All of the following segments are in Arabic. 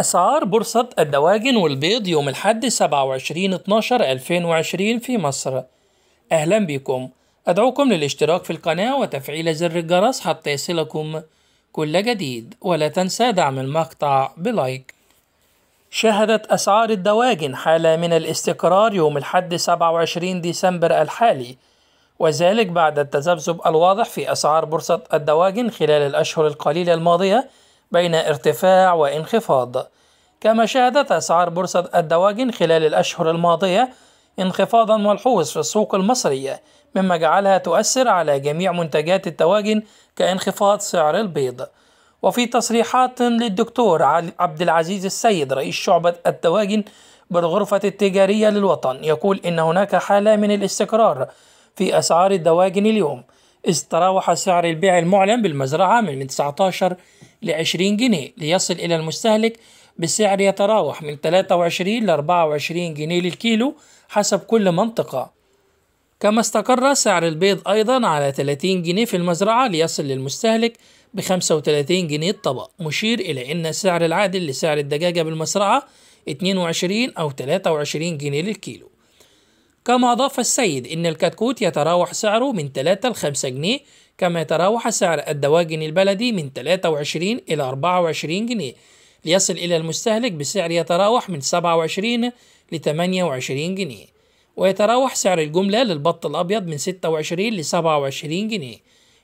أسعار بورصة الدواجن والبيض يوم الحد 27 12 2020 في مصر أهلا بكم أدعوكم للاشتراك في القناة وتفعيل زر الجرس حتى يصلكم كل جديد ولا تنسى دعم المقطع بلايك شهدت أسعار الدواجن حالة من الاستقرار يوم الحد 27 ديسمبر الحالي وذلك بعد التذبذب الواضح في أسعار بورصة الدواجن خلال الأشهر القليلة الماضية بين ارتفاع وانخفاض كما شهدت أسعار بورصة الدواجن خلال الأشهر الماضية انخفاضا ملحوظ في السوق المصرية مما جعلها تؤثر على جميع منتجات الدواجن كانخفاض سعر البيض وفي تصريحات للدكتور عبد العزيز السيد رئيس شعبة الدواجن بالغرفة التجارية للوطن يقول إن هناك حالة من الاستقرار في أسعار الدواجن اليوم إذ تراوح سعر البيع المعلن بالمزرعة من 19 ل 20 جنيه ليصل إلى المستهلك بسعر يتراوح من 23 ل 24 جنيه للكيلو حسب كل منطقة كما استقر سعر البيض أيضا على 30 جنيه في المزرعة ليصل للمستهلك ب 35 جنيه الطبق مشير إلى أن السعر العادل لسعر الدجاجة بالمزرعة 22 أو 23 جنيه للكيلو كما أضاف السيد إن الكتكوت يتراوح سعره من 3 إلى 5 جنيه كما يتراوح سعر الدواجن البلدي من 23 إلى 24 جنيه ليصل إلى المستهلك بسعر يتراوح من 27 ل 28 جنيه ويتراوح سعر الجملة للبط الأبيض من 26 ل 27 جنيه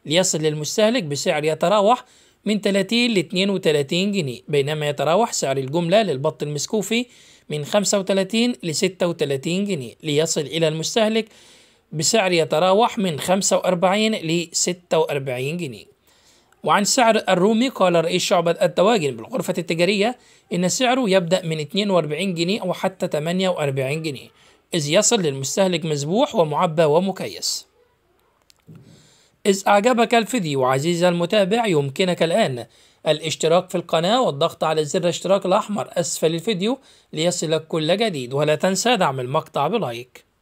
ليصل للمستهلك بسعر يتراوح من 30 ل 32 جنيه بينما يتراوح سعر الجملة للبط المسكوفي من 35 ل 36 جنيه ليصل إلى المستهلك بسعر يتراوح من 45 ل 46 جنيه وعن سعر الرومي قال رئيس شعبة التواجن بالغرفة التجارية إن سعره يبدأ من 42 جنيه وحتى 48 جنيه إذ يصل للمستهلك مذبوح ومعبى ومكيس إذ أعجبك الفيديو عزيزي المتابع يمكنك الآن الاشتراك في القناة والضغط على زر الاشتراك الأحمر أسفل الفيديو ليصلك كل جديد ولا تنسى دعم المقطع بلايك